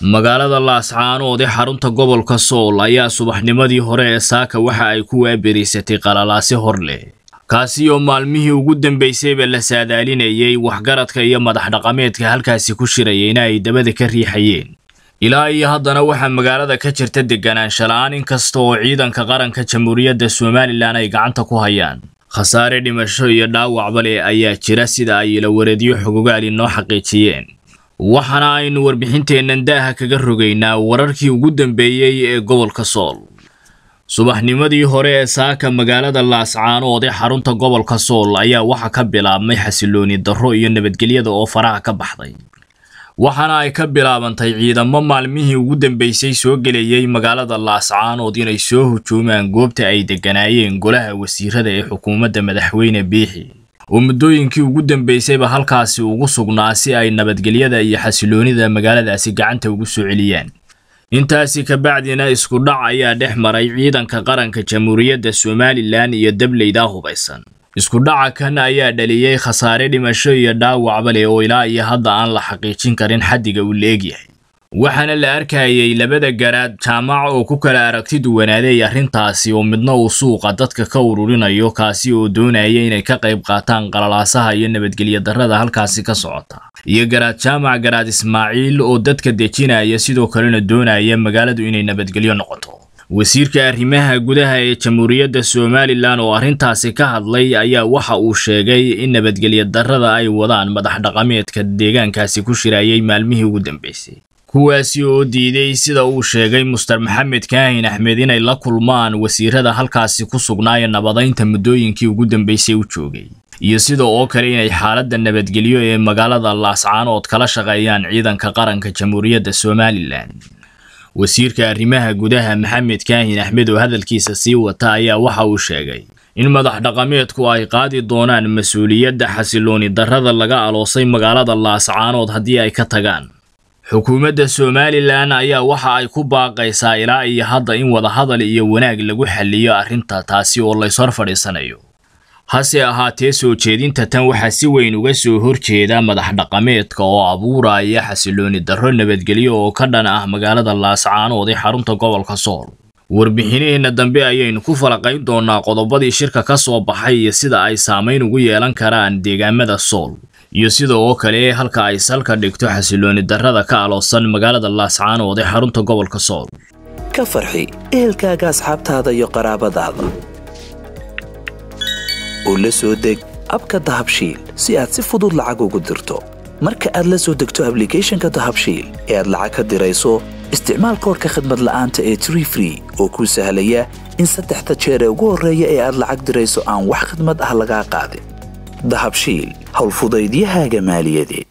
magaalada laascaanood ee xarunta gobolka sool ayaa subaxnimadii hore ee saaka waxa ay ku waaberiisatay qalalaasi hor leh kaasi oo maalmihii ugu dambaysayba la saadaalinayey waxgaradka iyo madaxdhaqameedka halkaasi ku shirayeyna ay dabada ka riixayeen ilaa iyo haddana waxaa magaalada ka jirta deganaanshalaan inkasta oo ciidanka qaranka jamhuuriyadda somalilan ay gacanta ku hayaan khasaare dhimasho iyo dhaawacba leh ayaa jira sida ay ilawareedyo xogogaal noo xaqiijiyeen waxaana aynu warbixinteennan daaha kaga rogaynaa wararkii ugu dambeeyey ee gobolka sool subaxnimadii hore ee saaka magaalada laascaanood ee xarunta gobolka sool ayaa waxaa ka bilaabmay xasilooni darro iyo nabadgelyada oo faraha ka baxday waxaana ay ka bilaabantay ciidamo maalmihii ugu dambeysay soo gelayay magaalada laascaanood inay soo hujuumaan goobta ay deganaayeen golaha wasiirada ee xukuumadda madaxweyne biixi oo muddooyinkii ugu dambeysayba halkaasi ugu sugnaa si ay nabadgelyada iyo xasiloonida magaaladaasi gacanta ugu soo celiyaan intaasi kabacdina dhac ayaa dhex maray ciidanka qaranka jamhuuriyadda somalilan iyo dableydaa hubaysan iskudhaca kan ayaa dhaliyey khasaare dhimasho iyo dhaawacba leh oo ilaa iyo hadda aan la xaqiijin karin xaddiga uu la egyahay waxaana la arkayay labada garaad jaamac oo ku kala aragti duwanaaday arrintaasi oo midna uu suuqa dadka ka ururinayo kaasi oo doonaya inay ka qayb qaataan qalalaasaha iyo nabadgelya darada halkaasi ka socota iyo garaad jaamac garaad ismaaciil oo dadka dejinaya sidoo kalena doonaya magaaladu inay nabadgelyo noqoto wasiirka arrimaha gudaha ee jamhuuriyadda somalilan oo arrintaasi ka hadlay ayaa waxa uu sheegay in nabadgelya darada ay wadaan madax dhaqameedka deegaankaasi ku shirayay maalmihii ugu dambeysay kuwaasi oo diiday sida uu sheegay muster maxamed kaahin axmed inay la kulmaan wasiirada halkaasi ku sugnaa nabadaynta muddooyinkii ugu dambaysay u joogay iyo sidoo oo kale inay xaaladda nabadgelyo ee magaalada laascaanood kala shaqeeyaan ciidanka qaranka jamhuuriyadda somalilan wasiirka arrimaha gudaha maxamed kaahin axmed oo hadalkiisa sii wata ayaa waxa uu sheegay in madax dhaqameedku ay qaadi doonaan mas-uuliyadda xasilooni darrada laga aloosay magaalada laascaanood haddii ay ka tagaan xukuumadda somalilan ayaa waxa ay ku baaqaysaa ilaa iyo hadda in wadahadal iyo wanaag lagu xalliyo arrinta taasi oo layshor fadhiisanayo hase ahaatee soo jeedinta tan waxaa si weyn uga soo horjeeda madax dhaqameedka oo abuuraya xasilooni darro nabadgelyo oo ka dhan ah magaalada laascaanoodi xarunta gobolka sool warbixiniheenna dambe ayaynu ku falaqayn doonaa qodobadii shirka ka soo baxay iyo sida ay saamayn ugu yeelan karaan deegaamada sool iyo sidoo kale halka ay salka dhigto xasilooni darada ka aloosan magaalada laascaanoode xarunta gobolka sool ka farxi ehelkaaga asxaabtaada iyo qaraabadaada oo la soo deg abka dahabshiil si aad si fudud lacag ugu dirto marka aad la soo degto ablicathonka dahabshiil ee aad lacag ka dirayso isticmaal koorka khadmad la'aanta ee tree free oo kuu sahlaya in saddexda jeer ee ugu horreeya ee aad lacag dirayso aan wax khadmad ah lagaa qaadin دهبشيل هەڵفودەی دی جمال دێ